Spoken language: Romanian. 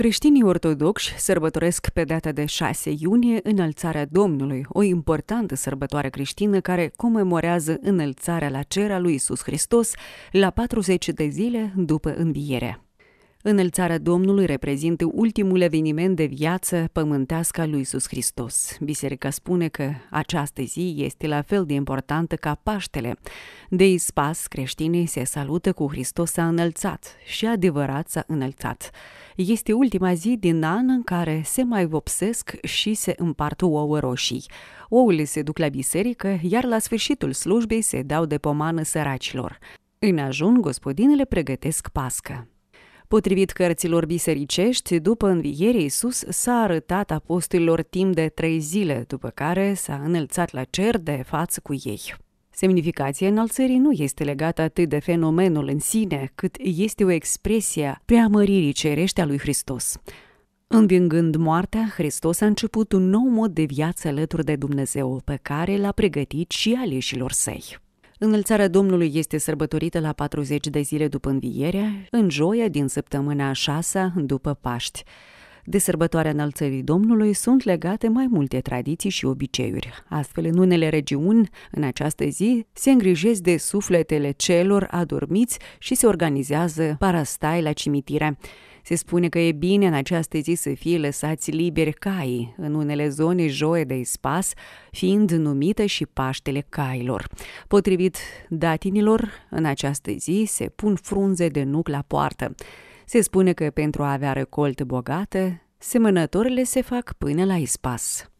Creștinii ortodoxi sărbătoresc pe data de 6 iunie înălțarea Domnului, o importantă sărbătoare creștină care comemorează înălțarea la cer a lui Isus Hristos la 40 de zile după înviere. Înălțarea Domnului reprezintă ultimul eveniment de viață pământească a lui Iisus Hristos. Biserica spune că această zi este la fel de importantă ca Paștele. De ispas, creștinii se salută cu Hristos s-a înălțat și adevărat s-a înălțat. Este ultima zi din an în care se mai vopsesc și se împart ouă roșii. Ouăle se duc la biserică, iar la sfârșitul slujbei se dau de pomană săracilor. În ajun, gospodinele pregătesc pască. Potrivit cărților bisericești, după învierea Iisus s-a arătat apostolilor timp de trei zile, după care s-a înălțat la cer de față cu ei. Semnificația înălțării nu este legată atât de fenomenul în sine, cât este o expresie a preamăririi cerești a lui Hristos. Învingând moartea, Hristos a început un nou mod de viață alături de Dumnezeu, pe care l-a pregătit și aleșilor săi. Înălțarea Domnului este sărbătorită la 40 de zile după învierea, în joia din săptămâna a șasea după Paști. De sărbătoarea înălțării Domnului sunt legate mai multe tradiții și obiceiuri. Astfel, în unele regiuni, în această zi, se îngrijesc de sufletele celor adormiți și se organizează parastai la cimitire. Se spune că e bine în această zi să fie lăsați liberi caii, în unele zone joie de spas, fiind numită și Paștele Cailor. Potrivit datinilor, în această zi se pun frunze de nuc la poartă. Se spune că pentru a avea recoltă bogată, semănătorile se fac până la ispas.